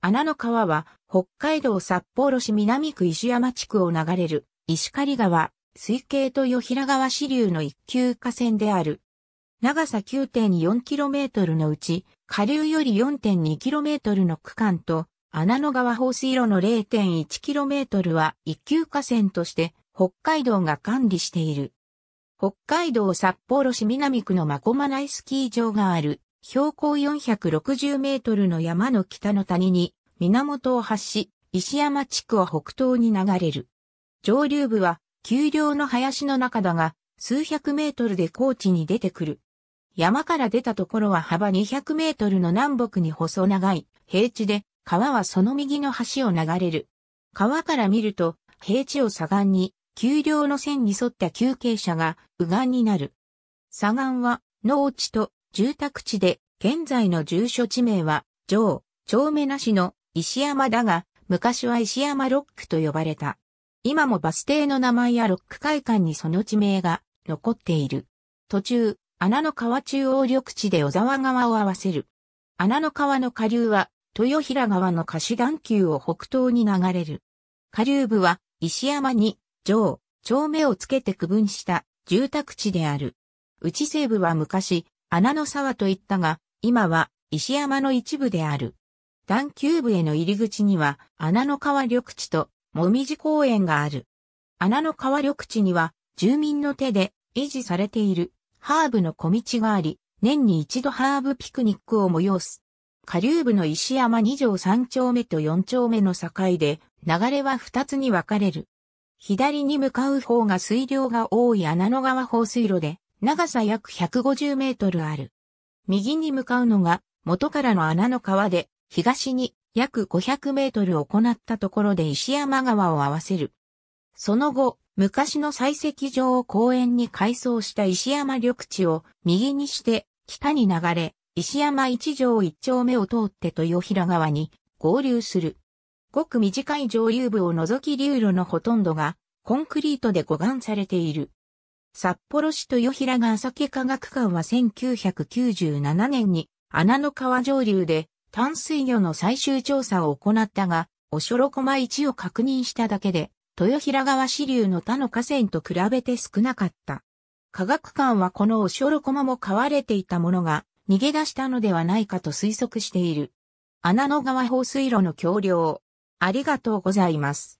穴の川は北海道札幌市南区石山地区を流れる石狩川、水系と与平川支流の一級河川である。長さ 9.4km のうち、下流より 4.2km の区間と、穴の川放水路の 0.1km は一級河川として北海道が管理している。北海道札幌市南区のマコマ内スキー場がある標高460メートルの山の北の谷に源を発し、石山地区は北東に流れる。上流部は、丘陵の林の中だが、数百メートルで高地に出てくる。山から出たところは幅200メートルの南北に細長い平地で、川はその右の橋を流れる。川から見ると、平地を左岸に、丘陵の線に沿った休憩者が右岸になる。左岸は農地と住宅地で、現在の住所地名は、上、長目なしの石山だが、昔は石山ロックと呼ばれた。今もバス停の名前やロック会館にその地名が残っている。途中、穴の川中央緑地で小沢川を合わせる。穴の川の下流は、豊平川の貸し眼球を北東に流れる。下流部は、石山に、上、町目をつけて区分した住宅地である。内西部は昔、穴の沢と言ったが、今は石山の一部である。段ー部への入り口には、穴の川緑地と、もみじ公園がある。穴の川緑地には、住民の手で維持されているハーブの小道があり、年に一度ハーブピクニックを催す。下流部の石山2条3丁目と4丁目の境で、流れは2つに分かれる。左に向かう方が水量が多い穴の川放水路で、長さ約150メートルある。右に向かうのが、元からの穴の川で、東に約500メートル行ったところで石山川を合わせる。その後、昔の採石場を公園に改装した石山緑地を右にして北に流れ、石山一条一丁目を通って豊平川に合流する。ごく短い上流部を除き流路のほとんどがコンクリートで護岸されている。札幌市豊平川酒科学館は1997年に穴の川上流で淡水魚の最終調査を行ったが、おしょろこま1を確認しただけで、豊平川支流の他の河川と比べて少なかった。科学館はこのおしょろこまも飼われていたものが逃げ出したのではないかと推測している。穴の川放水路の橋梁。ありがとうございます。